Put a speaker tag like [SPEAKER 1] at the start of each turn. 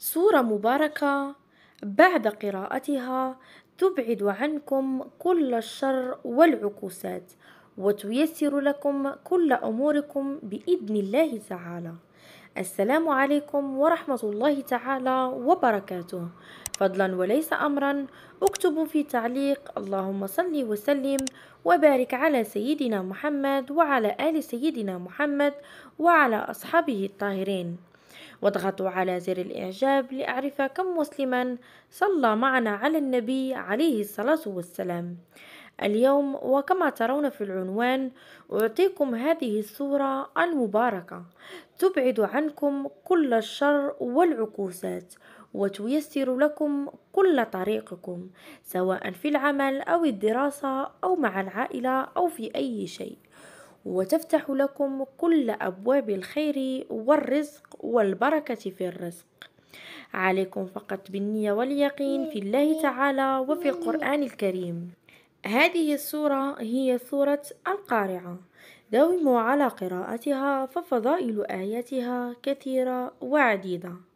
[SPEAKER 1] سورة مباركة بعد قراءتها تبعد عنكم كل الشر والعكوسات وتيسر لكم كل أموركم بإذن الله تعالى السلام عليكم ورحمة الله تعالى وبركاته فضلا وليس أمرا اكتبوا في تعليق اللهم صل وسلم وبارك على سيدنا محمد وعلى آل سيدنا محمد وعلى أصحابه الطاهرين واضغطوا على زر الإعجاب لأعرف كم مسلما صلى معنا على النبي عليه الصلاة والسلام اليوم وكما ترون في العنوان أعطيكم هذه الصورة المباركة تبعد عنكم كل الشر والعكوسات وتيسر لكم كل طريقكم سواء في العمل أو الدراسة أو مع العائلة أو في أي شيء وتفتح لكم كل أبواب الخير والرزق والبركة في الرزق عليكم فقط بالنية واليقين في الله تعالى وفي القرآن الكريم هذه السورة هي سورة القارعة داوموا على قراءتها ففضائل آياتها كثيرة وعديدة